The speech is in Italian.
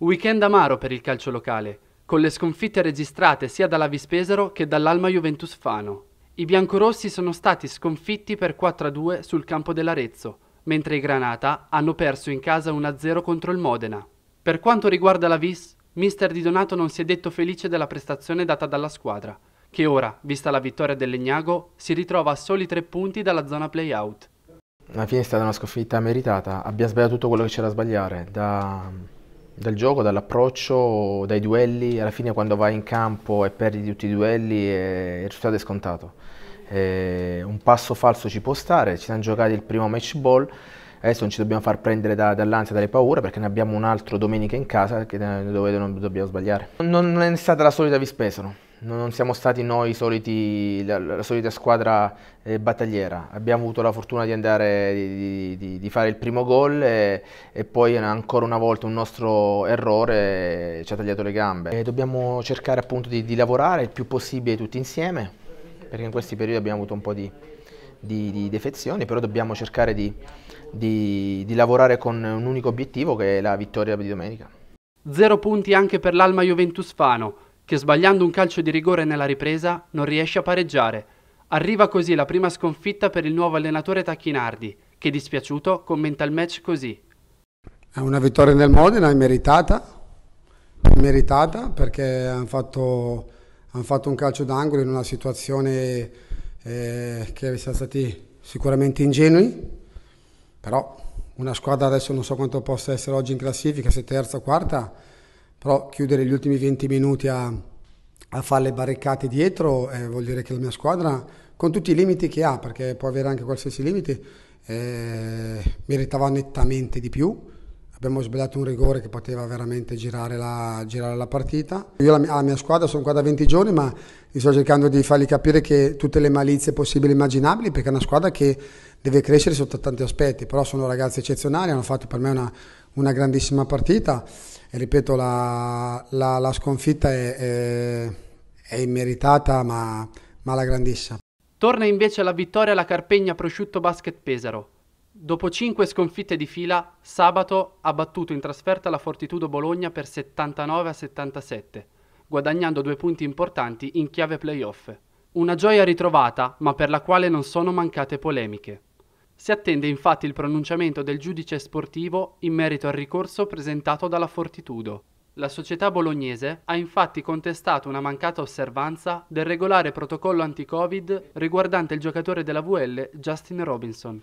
Weekend amaro per il calcio locale, con le sconfitte registrate sia dalla Vispesero che dall'Alma Juventus Fano. I biancorossi sono stati sconfitti per 4-2 sul campo dell'Arezzo, mentre i Granata hanno perso in casa 1-0 contro il Modena. Per quanto riguarda la Vis, mister Di Donato non si è detto felice della prestazione data dalla squadra, che ora, vista la vittoria del Legnago, si ritrova a soli 3 punti dalla zona play-out. Alla fine è stata una sconfitta meritata, abbiamo sbagliato tutto quello che c'era da sbagliare, da dal gioco, dall'approccio, dai duelli, alla fine quando vai in campo e perdi tutti i duelli eh, il risultato è scontato. Eh, un passo falso ci può stare, ci siamo giocati il primo match ball, adesso non ci dobbiamo far prendere da, dall'ansia, dalle paure perché ne abbiamo un altro domenica in casa che, eh, dove non dobbiamo sbagliare. Non, non è stata la solita Vispesano non siamo stati noi soliti, la, la, solita squadra eh, battagliera, abbiamo avuto la fortuna di, andare, di, di, di fare il primo gol e, e, poi ancora una volta un nostro errore ci ha tagliato le gambe. E dobbiamo cercare appunto di, lavorare il più possibile tutti insieme, perché in questi periodi abbiamo avuto un po' di, defezioni, però dobbiamo cercare di lavorare con un unico obiettivo che è la vittoria di domenica. Zero punti anche per l'Alma Juventus Fano che sbagliando un calcio di rigore nella ripresa non riesce a pareggiare. Arriva così la prima sconfitta per il nuovo allenatore Tacchinardi, che dispiaciuto commenta il match così. È una vittoria nel Modena, è meritata, è meritata perché hanno fatto, hanno fatto, un calcio d'angolo in una situazione eh, che siamo stati sicuramente ingenui, però una squadra adesso non so quanto possa essere oggi in classifica, se terza o quarta, però chiudere gli ultimi 20 minuti a, a fare le barricate dietro eh, vuol dire che la mia squadra, con tutti i limiti che ha, perché può avere anche qualsiasi limite, eh, meritava nettamente di più. Abbiamo sbagliato un rigore che poteva veramente girare la, girare la partita. Io e la, mia squadra sono qua da 20 giorni, ma sto cercando di fargli capire che tutte le malizie possibili e immaginabili, perché è una squadra che deve crescere sotto tanti aspetti, però sono ragazzi eccezionali, hanno fatto per me una, una grandissima partita e ripeto la, la, la sconfitta è, è, è immeritata ma, ma la grandissima. Torna invece la vittoria alla Carpegna Prosciutto Basket Pesaro. Dopo 5 sconfitte di fila, sabato ha battuto in trasferta la Fortitudo Bologna per 79 a 77, guadagnando due punti importanti in chiave playoff. Una gioia ritrovata, ma per la quale non sono mancate polemiche. Si attende infatti il pronunciamento del giudice sportivo in merito al ricorso presentato dalla Fortitudo. La società bolognese ha infatti contestato una mancata osservanza del regolare protocollo anti-Covid riguardante il giocatore della VL Justin Robinson.